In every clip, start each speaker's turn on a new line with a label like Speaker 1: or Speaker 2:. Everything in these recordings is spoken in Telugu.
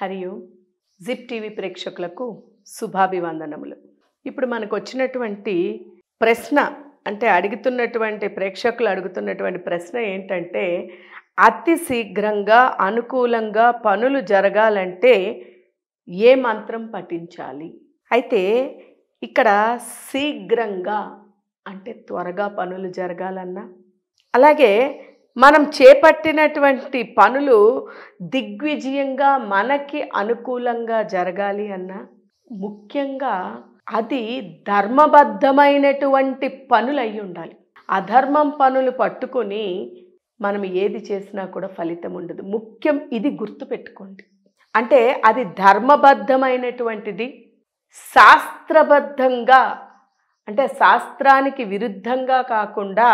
Speaker 1: హరియు జిప్ టీవీ ప్రేక్షకులకు శుభాభివందనములు ఇప్పుడు మనకు వచ్చినటువంటి ప్రశ్న అంటే అడుగుతున్నటువంటి ప్రేక్షకులు అడుగుతున్నటువంటి ప్రశ్న ఏంటంటే అతి శీఘ్రంగా అనుకూలంగా పనులు జరగాలంటే ఏ మంత్రం పఠించాలి అయితే ఇక్కడ శీఘ్రంగా అంటే త్వరగా పనులు జరగాలన్నా అలాగే మనం చేపట్టినటువంటి పనులు దిగ్విజయంగా మనకి అనుకూలంగా జరగాలి అన్న ముఖ్యంగా అది ధర్మబద్ధమైనటువంటి పనులు అయి ఉండాలి అధర్మం పనులు పట్టుకొని మనం ఏది చేసినా కూడా ఫలితం ఉండదు ముఖ్యం ఇది గుర్తుపెట్టుకోండి అంటే అది ధర్మబద్ధమైనటువంటిది శాస్త్రబద్ధంగా అంటే శాస్త్రానికి విరుద్ధంగా కాకుండా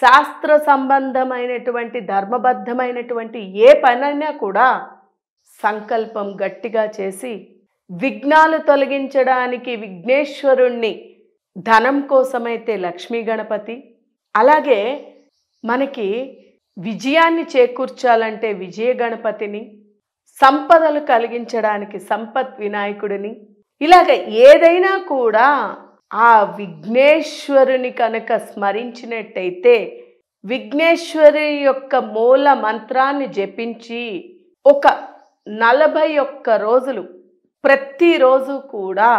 Speaker 1: శాస్త్ర సంబంధమైనటువంటి ధర్మబద్ధమైనటువంటి ఏ పనైనా కూడా సంకల్పం గట్టిగా చేసి విఘ్నాలు తొలగించడానికి విఘ్నేశ్వరుణ్ణి ధనం కోసమైతే లక్ష్మీ గణపతి అలాగే మనకి విజయాన్ని చేకూర్చాలంటే విజయ గణపతిని సంపదలు కలిగించడానికి సంపత్ వినాయకుడిని ఇలాగ ఏదైనా కూడా ఆ విఘ్నేశ్వరుని కనుక స్మరించినట్టయితే విఘ్నేశ్వరి యొక్క మూల మంత్రాన్ని జపించి ఒక నలభై ఒక్క రోజులు ప్రతిరోజు కూడా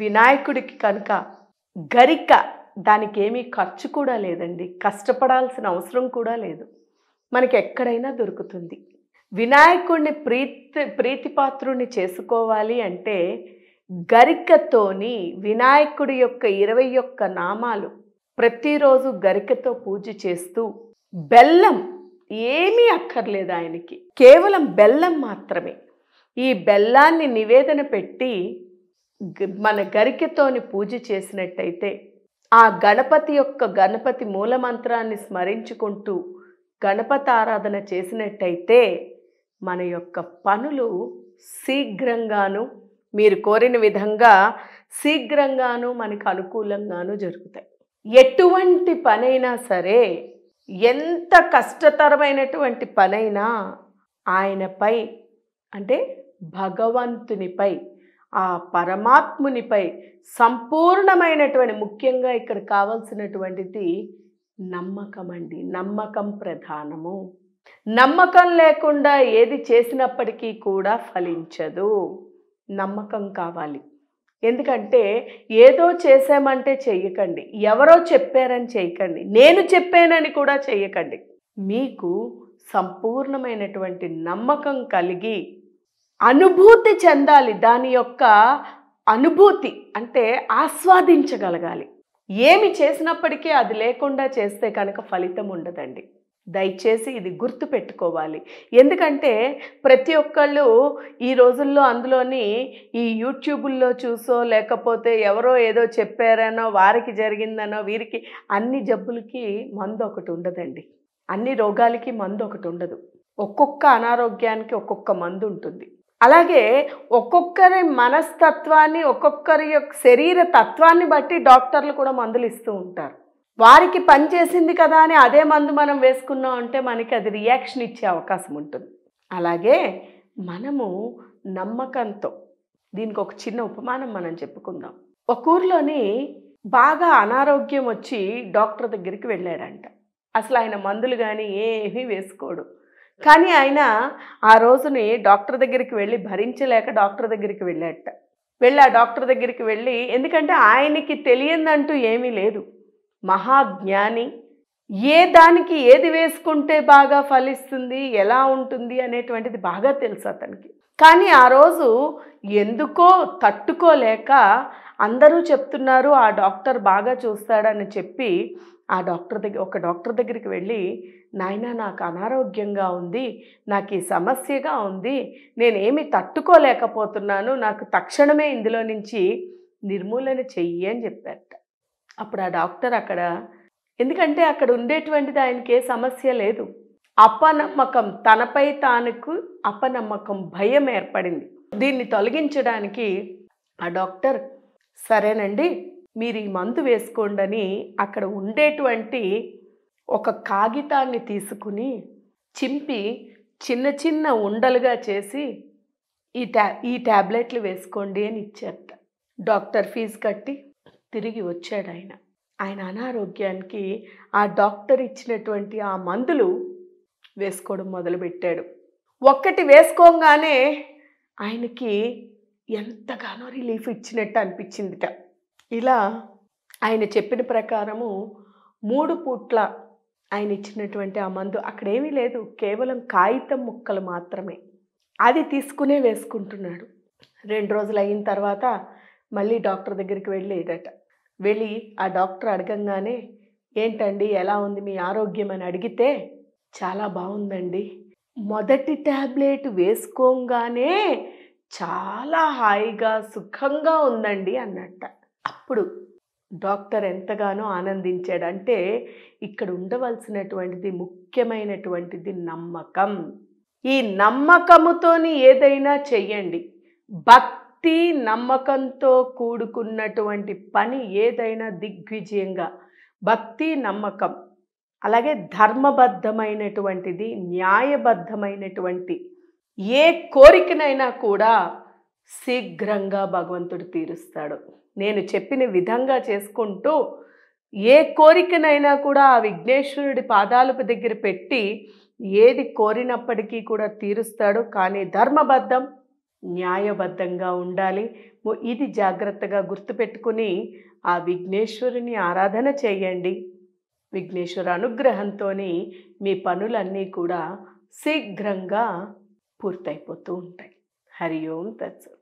Speaker 1: వినాయకుడికి కనుక గరిక దానికి ఏమీ ఖర్చు కూడా లేదండి కష్టపడాల్సిన అవసరం కూడా లేదు మనకి ఎక్కడైనా దొరుకుతుంది వినాయకుడిని ప్రీతి ప్రీతిపాత్రుణ్ణి చేసుకోవాలి అంటే గరికతోని వినాయకుడి యొక్క ఇరవై ఒక్క నామాలు ప్రతిరోజు గరికతో పూజ చేస్తూ బెల్లం ఏమీ అక్కర్లేదు ఆయనకి కేవలం బెల్లం మాత్రమే ఈ బెల్లాన్ని నివేదన పెట్టి మన గరికతోని పూజ చేసినట్టయితే ఆ గణపతి యొక్క గణపతి మూలమంత్రాన్ని స్మరించుకుంటూ గణపతి ఆరాధన చేసినట్టయితే మన యొక్క పనులు శీఘ్రంగాను మీరు కోరిన విధంగా శీఘ్రంగాను మనకు అనుకూలంగాను జరుగుతాయి ఎటువంటి పనైనా సరే ఎంత కష్టతరమైనటువంటి పనైనా ఆయనపై అంటే భగవంతునిపై ఆ పరమాత్మునిపై సంపూర్ణమైనటువంటి ముఖ్యంగా ఇక్కడ కావాల్సినటువంటిది నమ్మకం అండి నమ్మకం ప్రధానము నమ్మకం లేకుండా ఏది చేసినప్పటికీ కూడా ఫలించదు నమ్మకం కావాలి ఎందుకంటే ఏదో చేసామంటే చెయ్యకండి ఎవరో చెప్పారని చేయకండి నేను చెప్పానని కూడా చేయకండి మీకు సంపూర్ణమైనటువంటి నమ్మకం కలిగి అనుభూతి చెందాలి దాని యొక్క అనుభూతి అంటే ఆస్వాదించగలగాలి ఏమి చేసినప్పటికీ అది లేకుండా చేస్తే కనుక ఫలితం ఉండదండి దయచేసి ఇది గుర్తు పెట్టుకోవాలి ఎందుకంటే ప్రతి ఒక్కళ్ళు ఈ రోజుల్లో అందులోని ఈ యూట్యూబుల్లో చూసో లేకపోతే ఎవరో ఏదో చెప్పారనో వారికి జరిగిందనో వీరికి అన్ని జబ్బులకి మందు ఒకటి ఉండదండి అన్ని రోగాలకి మందు ఒకటి ఉండదు ఒక్కొక్క అనారోగ్యానికి ఒక్కొక్క మందు ఉంటుంది అలాగే ఒక్కొక్కరి మనస్తత్వాన్ని ఒక్కొక్కరి యొక్క శరీర తత్వాన్ని బట్టి డాక్టర్లు కూడా మందులు ఇస్తూ ఉంటారు వారికి పనిచేసింది కదా అని అదే మందు మనం వేసుకున్నాం అంటే మనకి అది రియాక్షన్ ఇచ్చే అవకాశం ఉంటుంది అలాగే మనము నమ్మకంతో దీనికి ఒక చిన్న ఉపమానం మనం చెప్పుకుందాం ఒక ఊర్లోని బాగా అనారోగ్యం వచ్చి డాక్టర్ దగ్గరికి వెళ్ళాడంట అసలు ఆయన మందులు కానీ ఏమీ వేసుకోడు కానీ ఆయన ఆ రోజుని డాక్టర్ దగ్గరికి వెళ్ళి భరించలేక డాక్టర్ దగ్గరికి వెళ్ళాడట వెళ్ళి ఆ డాక్టర్ దగ్గరికి వెళ్ళి ఎందుకంటే ఆయనకి తెలియందంటూ ఏమీ లేదు మహాజ్ఞాని ఏ దానికి ఏది వేసుకుంటే బాగా ఫలిస్తుంది ఎలా ఉంటుంది అనేటువంటిది బాగా తెలుసు అతనికి కానీ ఆ రోజు ఎందుకో తట్టుకోలేక అందరూ చెప్తున్నారు ఆ డాక్టర్ బాగా చూస్తాడని చెప్పి ఆ డాక్టర్ దగ్గర ఒక డాక్టర్ దగ్గరికి వెళ్ళి నాయన నాకు అనారోగ్యంగా ఉంది నాకు ఈ సమస్యగా ఉంది నేనేమి తట్టుకోలేకపోతున్నాను నాకు తక్షణమే ఇందులో నుంచి నిర్మూలన చెయ్యి అని చెప్పారట అప్పుడు ఆ డాక్టర్ అక్కడ ఎందుకంటే అక్కడ ఉండేటువంటిది ఆయనకి ఏ సమస్య లేదు అపనమ్మకం తనపై తానుకు అపనమ్మకం భయం ఏర్పడింది దీన్ని తొలగించడానికి ఆ డాక్టర్ సరేనండి మీరు ఈ మందు వేసుకోండి అక్కడ ఉండేటువంటి ఒక కాగితాన్ని తీసుకుని చింపి చిన్న చిన్న ఉండలుగా చేసి ఈ ట్యా ఈ ట్యాబ్లెట్లు వేసుకోండి అని ఇచ్చారట డాక్టర్ ఫీజు కట్టి తిరిగి వచ్చాడు ఆయన ఆయన అనారోగ్యానికి ఆ డాక్టర్ ఇచ్చినటువంటి ఆ మందులు వేసుకోవడం మొదలుపెట్టాడు ఒక్కటి వేసుకోగానే ఆయనకి ఎంతగానో రిలీఫ్ ఇచ్చినట్టు అనిపించిందిట ఇలా ఆయన చెప్పిన ప్రకారము మూడు పూట్ల ఆయన ఇచ్చినటువంటి ఆ మందు అక్కడేమీ లేదు కేవలం కాగితం ముక్కలు మాత్రమే అది తీసుకునే వేసుకుంటున్నాడు రెండు రోజులు అయిన తర్వాత మళ్ళీ డాక్టర్ దగ్గరికి వెళ్ళేదట వెళ్ళి ఆ డాక్టర్ అడగంగానే ఏంటండి ఎలా ఉంది మీ ఆరోగ్యం అని అడిగితే చాలా బాగుందండి మొదటి ట్యాబ్లెట్ వేసుకోగానే చాలా హాయిగా సుఖంగా ఉందండి అన్నట్ట అప్పుడు డాక్టర్ ఎంతగానో ఆనందించాడు అంటే ఇక్కడ ఉండవలసినటువంటిది ముఖ్యమైనటువంటిది నమ్మకం ఈ నమ్మకముతోని ఏదైనా చెయ్యండి భక్తి భక్తి నమ్మకంతో కూడుకున్నటువంటి పని ఏదైనా దిగ్విజయంగా భక్తి నమ్మకం అలాగే ధర్మబద్ధమైనటువంటిది న్యాయబద్ధమైనటువంటి ఏ కోరికనైనా కూడా శీఘ్రంగా భగవంతుడు తీరుస్తాడు నేను చెప్పిన విధంగా చేసుకుంటూ ఏ కోరికనైనా కూడా ఆ విఘ్నేశ్వరుడి పాదాలపు దగ్గర పెట్టి ఏది కోరినప్పటికీ కూడా తీరుస్తాడు కానీ ధర్మబద్ధం న్యాయబద్ధంగా ఉండాలి ఇది జాగ్రత్తగా గుర్తుపెట్టుకుని ఆ విఘ్నేశ్వరుని ఆరాధన చేయండి విఘ్నేశ్వర అనుగ్రహంతో మీ పనులన్నీ కూడా శీఘ్రంగా పూర్తయిపోతూ ఉంటాయి హరి ఓం తత్స